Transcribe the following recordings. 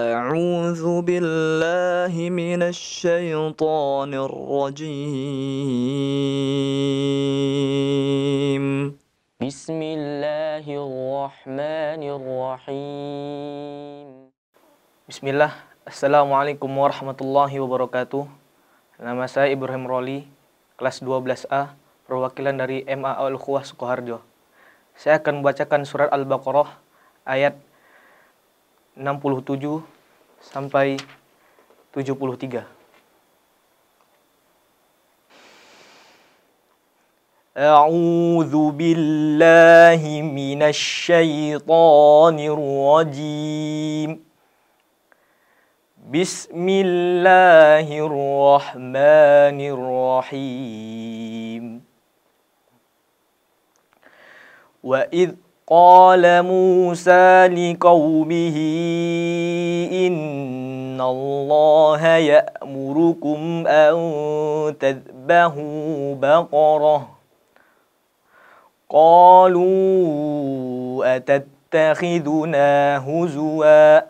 أعوذ بالله من الشيطان الرجيم بسم الله الرحمن الرحيم بسم الله Assalamualaikum warahmatullahi wabarakatuh Nama saya Ibrahim Roli Kelas 12A Perwakilan dari MA Al-Khuwah Sukoharjo Saya akan membacakan surat Al-Baqarah Ayat enam sampai 73. puluh tiga. A'udhu biillahi rajim. Bismillahi r-Rahmanir قال موسى لقومه إن الله يأمركم أن تذبحوا بقرة قالوا أتتخذنا هزوا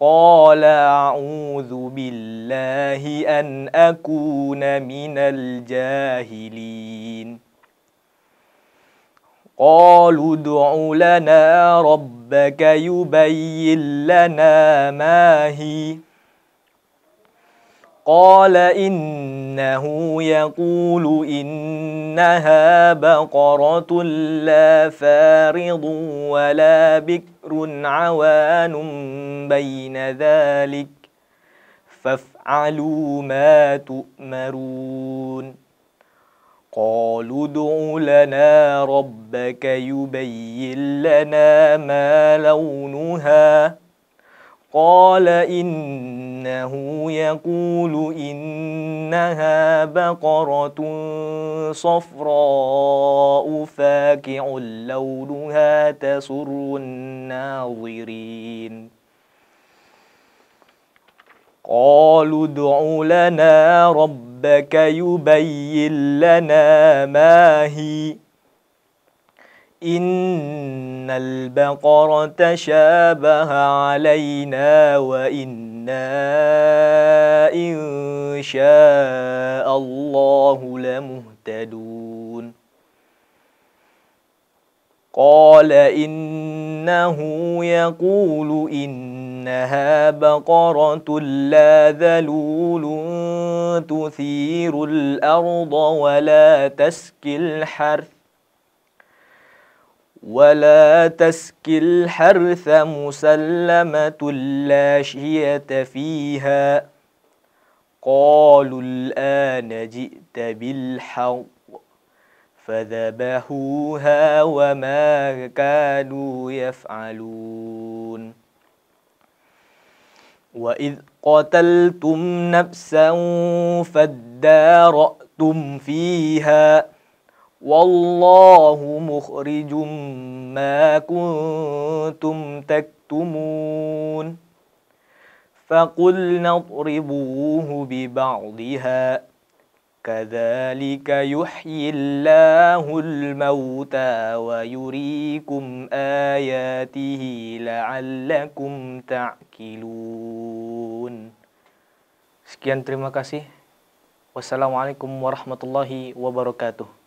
قال أعوذ بالله أن أكون من الجاهلين قالوا ادع لنا ربك يبين لنا ما هي قال إنه يقول إنها بقرة لا فارض ولا بكر عوان بين ذلك فافعلوا ما تؤمرون قالوا ادع لنا ربك يبين لنا ما لونها قال إنه يقول إنها بقرة صفراء فاكع لونها تسر الناظرين قالوا ادع لنا ربك ربك يبين لنا ما هي إن البقر تشابه علينا وإنا إن شاء الله لمهتدون قال إنه يقول إنها بقرة لا ذلول تثير الأرض ولا تسكي الحرث ولا تسكي الحرث مسلمة لا شية فيها قالوا الآن جئت بالحق فذبحوها وما كانوا يفعلون وإذ قتلتم نفسا فادارأتم فيها والله مخرج ما كنتم تكتمون فقلنا اضربوه ببعضها كذلك يحيي الله الموتى ويريكم آياته لعلكم تعقلون Sekian terima kasih. Wassalamualaikum warahmatullahi wabarakatuh.